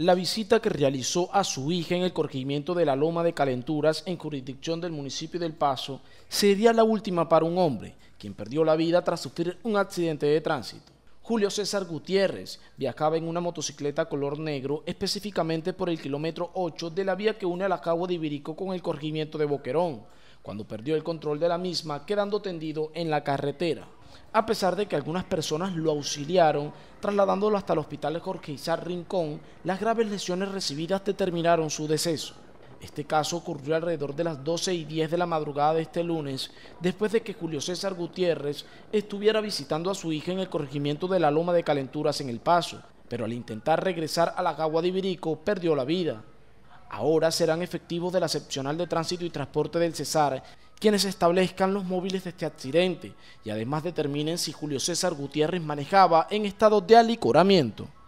la visita que realizó a su hija en el corregimiento de la Loma de Calenturas en jurisdicción del municipio del Paso sería la última para un hombre, quien perdió la vida tras sufrir un accidente de tránsito. Julio César Gutiérrez viajaba en una motocicleta color negro específicamente por el kilómetro 8 de la vía que une la Cabo de Ibirico con el corregimiento de Boquerón, cuando perdió el control de la misma quedando tendido en la carretera a pesar de que algunas personas lo auxiliaron, trasladándolo hasta el hospital Jorge Izar Rincón, las graves lesiones recibidas determinaron su deceso. Este caso ocurrió alrededor de las 12 y 10 de la madrugada de este lunes, después de que Julio César Gutiérrez estuviera visitando a su hija en el corregimiento de la Loma de Calenturas en El Paso, pero al intentar regresar a la Gagua de Ibirico perdió la vida. Ahora serán efectivos de la seccional de tránsito y transporte del Cesar quienes establezcan los móviles de este accidente y además determinen si Julio César Gutiérrez manejaba en estado de alicoramiento.